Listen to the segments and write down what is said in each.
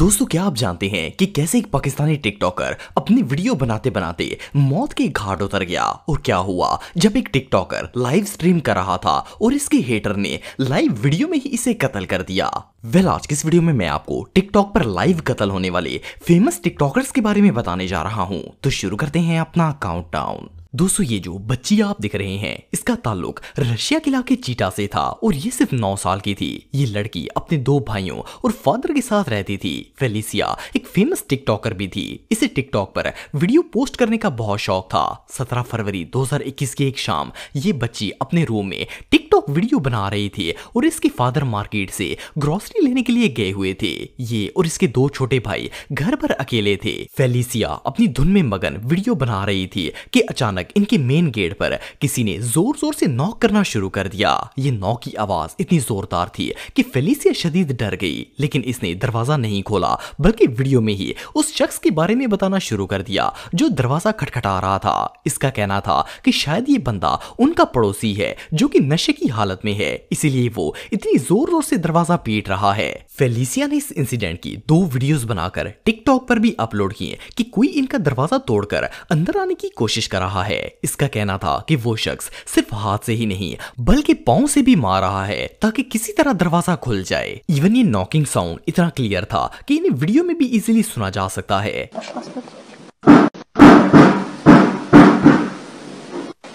दोस्तों क्या आप जानते हैं कि कैसे एक पाकिस्तानी टिकटॉकर अपनी वीडियो बनाते बनाते मौत के घाट उतर गया और क्या हुआ जब एक टिकटॉकर लाइव स्ट्रीम कर रहा था और इसके हेटर ने लाइव वीडियो में ही इसे कत्ल कर दिया वेल आज किस वीडियो में मैं आपको टिकटॉक पर लाइव कत्ल होने वाले फेमस टिकटॉकर्स के बारे में बताने जा रहा हूँ तो शुरू करते हैं अपना काउंट दोस्तों ये जो बच्ची आप दिख रहे हैं इसका ताल्लुक रशिया के इलाके चीटा से था और ये सिर्फ नौ साल की थी ये लड़की अपने दो भाइयों और फादर के साथ रहती थी फेलिसिया एक फेमस टिकटॉकर भी थी इसे टिकटॉक पर वीडियो पोस्ट करने का बहुत शौक था 17 फरवरी 2021 की एक शाम ये बच्ची अपने रूम में टिकटॉक वीडियो बना रही थी और इसके फादर मार्केट से ग्रोसरी लेने के लिए गए हुए थे ये और इसके दो छोटे भाई घर पर अकेले थे फेलिसिया अपनी धुन में मगन वीडियो बना रही थी कि अचानक अचानक इनके मेन गेट पर किसी ने जोर जोर से नॉक करना शुरू कर दिया ये नॉक की आवाज इतनी जोरदार थी कि फेलिसिया शदीद डर गई लेकिन इसने दरवाजा नहीं खोला बल्कि वीडियो में ही उस शख्स के बारे में बताना शुरू कर दिया जो दरवाजा खटखटा रहा था इसका कहना था कि शायद ये बंदा उनका पड़ोसी है जो कि नशे की हालत में है इसीलिए वो इतनी जोर जोर से दरवाजा पीट रहा है फेलिसिया ने इस इंसिडेंट की दो वीडियोस बनाकर टिकटॉक पर भी अपलोड किए कि कोई इनका दरवाजा तोड़कर अंदर आने की कोशिश कर रहा है है इसका कहना था कि वो शख्स सिर्फ हाथ से ही नहीं बल्कि पाओ से भी मार रहा है ताकि किसी तरह दरवाजा खुल जाए इवन ये नॉकिंग साउंड इतना क्लियर था कि इन्हें वीडियो में भी इजिली सुना जा सकता है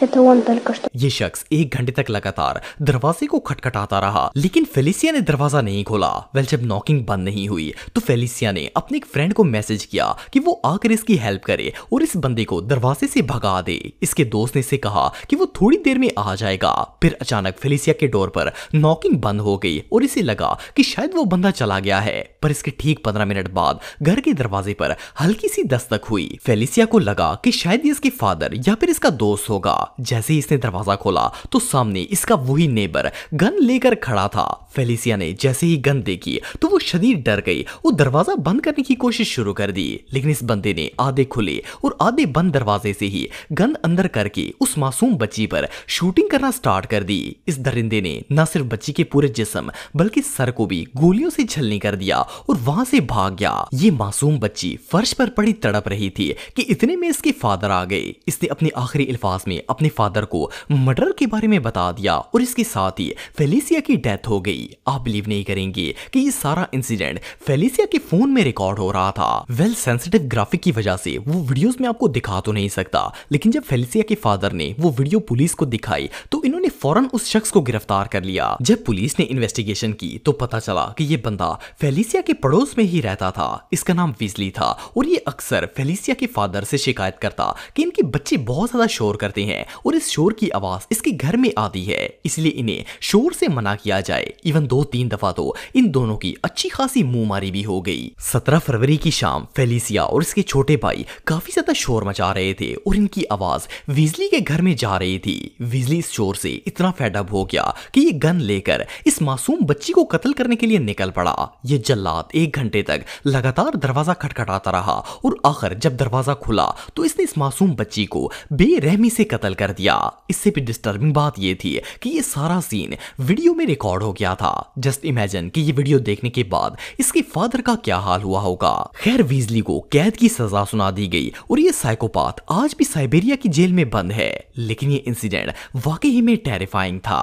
это он только что ये शख्स एक घंटे तक लगातार दरवाजे को खटखटाता रहा लेकिन फेलिसिया ने दरवाजा नहीं खोला वेल जब नॉकिंग बंद नहीं हुई तो फेलिसिया ने अपने एक फ्रेंड को मैसेज किया कि वो आकर इसकी हेल्प करे और इस बंदे को दरवाजे से भगा दे इसके दोस्त ने इसे कहा कि वो थोड़ी देर में आ जाएगा फिर अचानक फेलिसिया के डोर पर नॉकिंग बंद हो गई और इसे लगा कि शायद वो बंदा चला गया है पर इसके ठीक पंद्रह मिनट बाद घर के दरवाजे पर हल्की सी दस्तक हुई फेलिसिया को लगा कि शायद ये इसके फादर या फिर इसका दोस्त होगा जैसे ही इसने दरवाजा खोला तो सामने इसका वही नेबर गन लेकर खड़ा था फेलिसिया ने जैसे ही गन देखी तो वो शरीर डर गई वो दरवाजा बंद करने की कोशिश शुरू कर दी लेकिन इस बंदे ने आधे खुले और आधे बंद दरवाजे से ही गन अंदर करके उस मासूम बच्ची पर शूटिंग करना स्टार्ट कर दी इस दरिंदे ने न सिर्फ बच्ची के पूरे जिसम बल्कि सर को भी गोलियों से छलनी कर दिया और वहां से भाग गया ये मासूम बच्ची फर्श पर पड़ी तड़प रही थी कि इतने में इसके फादर आ गए इसने अपने आखिरी अल्फाज में अपने फादर को मर्डर के बारे में बता दिया और इसके साथ ही फेलिसिया की डेथ हो गई आप बिलीव नहीं करेंगे कि ये सारा इंसिडेंट फेलिसिया के फोन में रिकॉर्ड हो रहा था वेल सेंसिटिव ग्राफिक की वजह से वो वीडियोस में आपको दिखा तो नहीं सकता लेकिन जब फेलिसिया के फादर ने वो वीडियो पुलिस को दिखाई तो इन्होंने फौरन उस शख्स को गिरफ्तार कर लिया जब पुलिस ने इन्वेस्टिगेशन की तो पता चला की ये बंदा फेलिसिया के पड़ोस में ही रहता था इसका नाम विजली था और ये अक्सर फेलिसिया के फादर से शिकायत करता कि इनके बच्चे बहुत ज्यादा शोर करते हैं और इस शोर की आवाज इसके घर में आती है इसलिए इन्हें शोर से मना किया जाए इवन दो तीन दफा तो इन दोनों की अच्छी खासी मुंह मारी भी हो गई सत्रह फरवरी की शाम फेलिसिया और इसके छोटे भाई काफी ज्यादा शोर मचा रहे थे और इनकी आवाज विजली के घर में जा रही थी विजली इस शोर से इतना फैडअप हो गया कि ये गन लेकर इस मासूम बच्ची को कत्ल करने के लिए निकल पड़ा ये जल्लाद एक घंटे तक लगातार दरवाजा खटखटाता रहा और आखिर जब दरवाजा खुला तो इसने इस मासूम बच्ची को बेरहमी से कत्ल कर दिया इससे भी डिस्टर्बिंग बात यह थी कि ये सारा सीन वीडियो में रिकॉर्ड हो गया था जस्ट इमेजिन कि ये वीडियो देखने के बाद इसके फादर का क्या हाल हुआ होगा खैर वीजली को कैद की सजा सुना दी गई और ये साइकोपाथ आज भी साइबेरिया की जेल में बंद है लेकिन ये इंसिडेंट वाकई में टेरिफाइंग था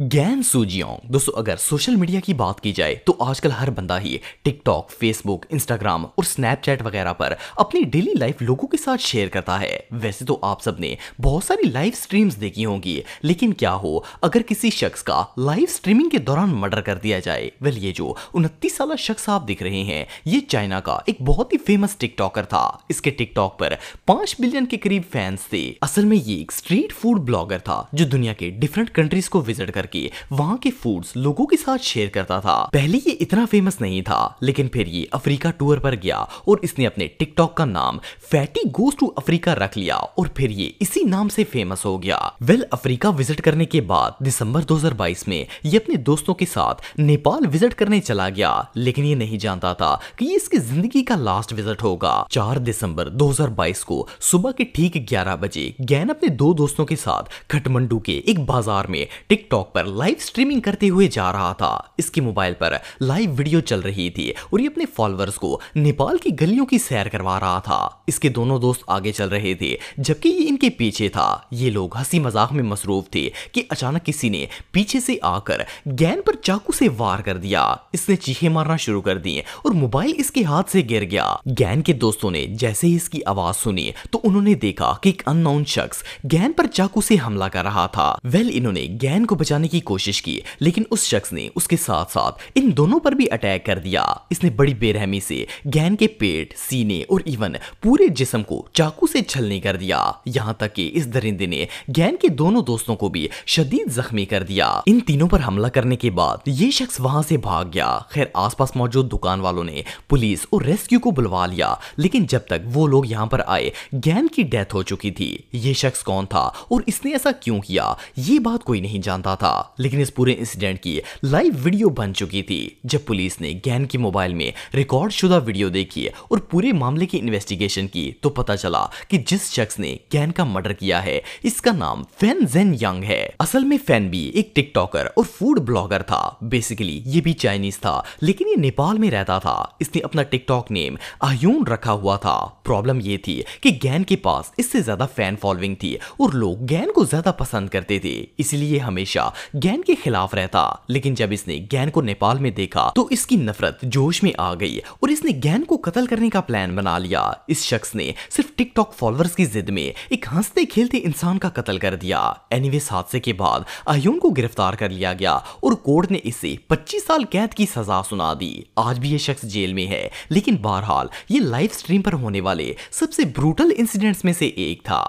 गैन सूजियों दोस्तों अगर सोशल मीडिया की बात की जाए तो आजकल हर बंदा ही टिकटॉक फेसबुक इंस्टाग्राम और स्नैपचैट वगैरह पर अपनी डेली लाइफ लोगों के साथ शेयर करता है वैसे तो आप सबने बहुत सारी लाइव स्ट्रीम्स देखी होंगी लेकिन क्या हो अगर किसी शख्स का लाइव स्ट्रीमिंग के दौरान मर्डर कर दिया जाए वेल ये जो उनतीस साल शख्स आप दिख रहे हैं ये चाइना का एक बहुत ही फेमस टिकटॉकर था इसके टिकटॉक पर पांच बिलियन के करीब फैंस थे असल में ये एक स्ट्रीट फूड ब्लॉगर था जो दुनिया के डिफरेंट कंट्रीज को विजिट कर करके वहाँ के फूड्स लोगों के साथ शेयर करता था पहले ये इतना फेमस नहीं था लेकिन फिर ये अफ्रीका टूर पर गया और इसने अपने टिकटॉक का नाम फैटी गोस टू अफ्रीका रख लिया और फिर ये इसी नाम से फेमस हो गया वेल well, अफ्रीका विजिट करने के बाद दिसंबर 2022 में ये अपने दोस्तों के साथ नेपाल विजिट करने चला गया लेकिन ये नहीं जानता था कि ये इसकी जिंदगी का लास्ट विजिट होगा 4 दिसंबर 2022 को सुबह के ठीक 11 बजे गैन अपने दो दोस्तों के साथ खटमंडू के एक बाजार में टिकटॉक पर लाइव स्ट्रीमिंग करते हुए जा रहा था इसके मोबाइल पर लाइव वीडियो चल रही थी और ये अपने फॉलोअर्स को नेपाल की गलियों की सैर करवा रहा था इसके दोनों दोस्त आगे चल रहे थे जबकि ये इनके पीछे था ये लोग हंसी मजाक में मसरूफ थे कि अचानक किसी ने पीछे से आकर गैन पर चाकू से वार कर दिया इसने चीहे मारना शुरू कर दी और मोबाइल इसके हाथ से गिर गया गैन के दोस्तों ने जैसे ही इसकी आवाज सुनी तो उन्होंने देखा कि एक अननोन शख्स गैन पर चाकू से हमला कर रहा था वेल इन्होंने गैन को बचाने बचाने की कोशिश की लेकिन उस शख्स ने उसके साथ साथ इन दोनों पर भी अटैक कर दिया इसने बड़ी बेरहमी से गैन के पेट सीने और इवन पूरे जिसम को चाकू से छलने कर दिया यहाँ तक कि इस दरिंदे ने गैन के दोनों दोस्तों को भी शदीद जख्मी कर दिया इन तीनों पर हमला करने के बाद ये शख्स वहां से भाग गया खैर आसपास मौजूद दुकान वालों ने पुलिस और रेस्क्यू को बुलवा लिया लेकिन जब तक वो लोग यहाँ पर आए गैन की डेथ हो चुकी थी ये शख्स कौन था और इसने ऐसा क्यों किया ये बात कोई नहीं जानता था था लेकिन इस पूरे इंसिडेंट की लाइव वीडियो बन चुकी थी जब पुलिस ने गैन के मोबाइल में रिकॉर्ड शुदा वीडियो देखी और पूरे मामले की इन्वेस्टिगेशन की तो पता चला कि जिस शख्स ने गैन का मर्डर किया है इसका नाम फैन जेन यंग है असल में फैन भी एक टिकटॉकर और फूड ब्लॉगर था बेसिकली ये भी चाइनीज था लेकिन ये नेपाल में रहता था इसने अपना टिकटॉक नेम आयून रखा हुआ था प्रॉब्लम ये थी कि गैन के पास इससे ज्यादा फैन फॉलोइंग थी और लोग गैन को ज्यादा पसंद करते थे इसलिए हमेशा गैन के खिलाफ रहता लेकिन जब इसने गैन को नेपाल में देखा तो इसकी नफरत जोश में आ गई और इसने गैन को कत्ल करने का प्लान बना लिया इस शख्स ने सिर्फ टिकटॉक फॉलोअर्स की जिद में एक हंसते खेलते इंसान का कत्ल कर दिया एनीवेस हादसे के बाद अहयून को गिरफ्तार कर लिया गया और कोर्ट ने इसे 25 साल कैद की सजा सुना दी आज भी यह शख्स जेल में है लेकिन बहरहाल ये लाइव स्ट्रीम पर होने वाले सबसे ब्रूटल इंसिडेंट्स में से एक था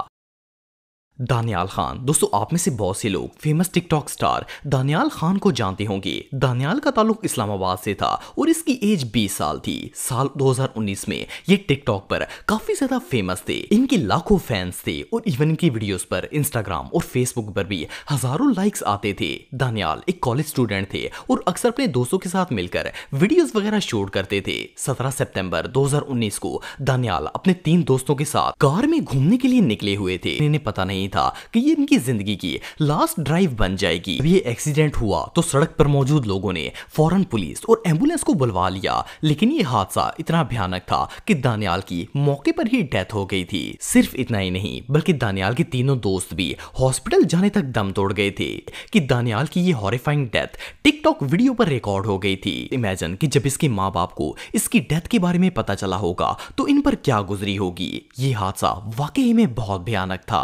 दानियाल खान दोस्तों आप में से बहुत से लोग famous TikTok star Daniyal Khan को जानते होंगे दानियाल का ताल्लुक इस्लामाबाद से था और इसकी एज 20 साल थी साल 2019 में ये टिकटॉक पर काफी ज्यादा फेमस थे इनके लाखों फैंस थे और इवन इनकी वीडियोस पर इंस्टाग्राम और फेसबुक पर भी हजारों लाइक्स आते थे दानियाल एक कॉलेज स्टूडेंट थे और अक्सर अपने दोस्तों के साथ मिलकर वीडियोज वगैरह शूट करते थे सत्रह सेप्टेम्बर दो को दानियाल अपने तीन दोस्तों के साथ कार में घूमने के लिए निकले हुए थे इन्हें पता नहीं नहीं था कि ये इनकी जिंदगी की लास्ट ड्राइव बन जाएगी ये एक्सीडेंट हुआ तो सड़क पर मौजूद लोगों ने फौरन पुलिस और एम्बुलेंस को बुलवा लिया लेकिन ये हादसा इतना भयानक था कि दानियाल की मौके पर ही डेथ हो गई थी सिर्फ इतना ही नहीं बल्कि दानियाल के तीनों दोस्त भी हॉस्पिटल जाने तक दम तोड़ गए थे कि दानियाल की ये हॉरिफाइंग डेथ टिकटॉक वीडियो पर रिकॉर्ड हो गई थी इमेजिन कि जब इसके माँ बाप को इसकी डेथ के बारे में पता चला होगा तो इन पर क्या गुजरी होगी ये हादसा वाकई में बहुत भयानक था